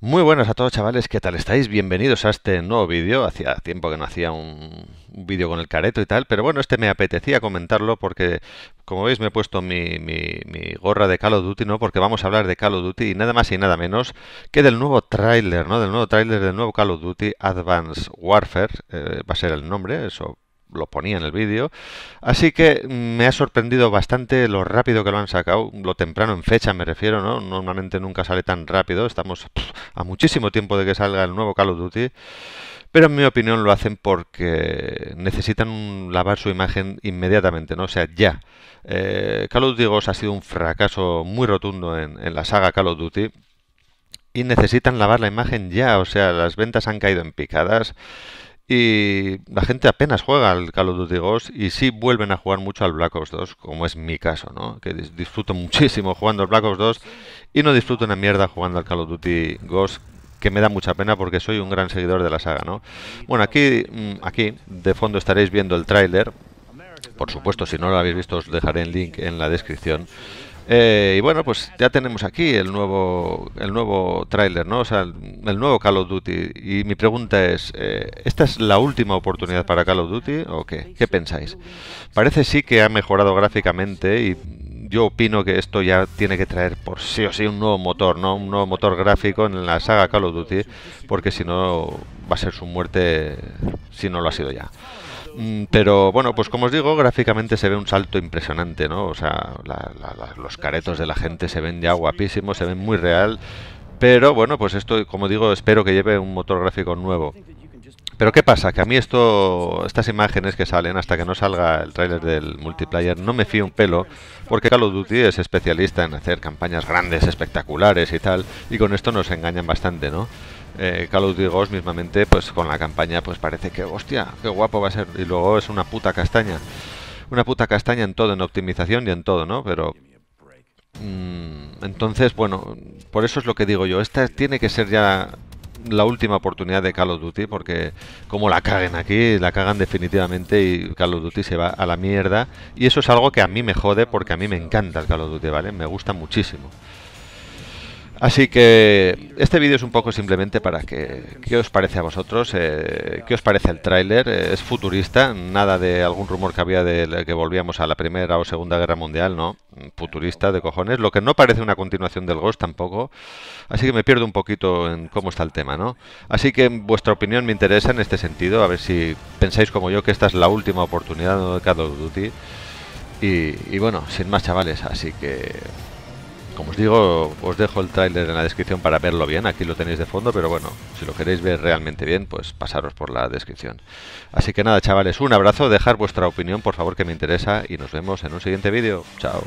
Muy buenos a todos chavales, ¿qué tal estáis? Bienvenidos a este nuevo vídeo. Hacía tiempo que no hacía un, vídeo con el careto y tal, pero bueno, este me apetecía comentarlo porque, como veis, me he puesto mi, mi, gorra de Call of Duty, ¿no? Porque vamos a hablar de Call of Duty y nada más y nada menos que del nuevo tráiler, ¿no? Del nuevo tráiler del nuevo Call of Duty Advanced Warfare, eh, va a ser el nombre, eso lo ponía en el vídeo. Así que mm, me ha sorprendido bastante lo rápido que lo han sacado, lo temprano en fecha me refiero, ¿no? Normalmente nunca sale tan rápido, estamos a muchísimo tiempo de que salga el nuevo Call of Duty. Pero en mi opinión lo hacen porque necesitan lavar su imagen inmediatamente, ¿no? O sea, ya. Eh, Call of Duty Ghost ha sido un fracaso muy rotundo en, en la saga Call of Duty. Y necesitan lavar la imagen ya, o sea, las ventas han caído en picadas y la gente apenas juega al Call of Duty Ghost y sí vuelven a jugar mucho al Black Ops 2, como es mi caso, ¿no? Que disfruto muchísimo jugando al Black Ops 2 y no disfruto una mierda jugando al Call of Duty Ghost, que me da mucha pena porque soy un gran seguidor de la saga, ¿no? Bueno, aquí, mm, aquí de fondo estaréis viendo el tráiler. Por supuesto, si no lo habéis visto os dejaré el link en la descripción. Eh, y bueno, pues ya tenemos aquí el nuevo, el nuevo tráiler, ¿no? O sea, el, nuevo Call of Duty. Y mi pregunta es, eh, ¿esta es la última oportunidad para Call of Duty o qué? ¿Qué pensáis? Parece sí que ha mejorado gráficamente y yo opino que esto ya tiene que traer por sí o sí un nuevo motor, ¿no? Un nuevo motor gráfico en la saga Call of Duty, porque si no va a ser su muerte si no lo ha sido ya. Mm, pero bueno, pues como os digo, gráficamente se ve un salto impresionante, ¿no? O sea, los caretos de la gente se ven ya guapísimos, se ven muy real. Pero bueno, pues esto, como digo, espero que lleve un motor gráfico nuevo. Pero ¿qué pasa? Que a mí esto, estas imágenes que salen hasta que no salga el trailer del multiplayer no me fío un pelo, porque Call of Duty es especialista en hacer campañas grandes, espectaculares y tal, y con esto nos engañan bastante, ¿no? Eh, Call of Duty Ghost mismamente, pues con la campaña, pues parece que, hostia, qué guapo va a ser, y luego es una puta castaña. Una puta castaña en todo, en optimización y en todo, ¿no? Pero mm, entonces, bueno, por eso es lo que digo yo. Esta tiene que ser ya la última oportunidad de Call of Duty, porque como la caguen aquí, la cagan definitivamente y Call of Duty se va a la mierda. Y eso es algo que a mí me jode porque a mí me encanta el Call of Duty, ¿vale? Me gusta muchísimo. Así que este vídeo es un poco simplemente para que qué os parece a vosotros, eh, qué os parece el tráiler, eh, es futurista, nada de algún rumor que había de que volvíamos a la Primera o Segunda Guerra Mundial, no, futurista de cojones, lo que no parece una continuación del Ghost tampoco, así que me pierdo un poquito en cómo está el tema, ¿no? Así que vuestra opinión me interesa en este sentido, a ver si pensáis como yo que esta es la última oportunidad de Call of Duty y bueno, sin más chavales, así que digo, os dejo el tráiler en la descripción para verlo bien, aquí lo tenéis de fondo, pero bueno, si lo queréis ver realmente bien, pues pasaros por la descripción. Así que nada, chavales, un abrazo, dejar vuestra opinión, por favor, que me interesa, y nos vemos en un siguiente vídeo. Chao.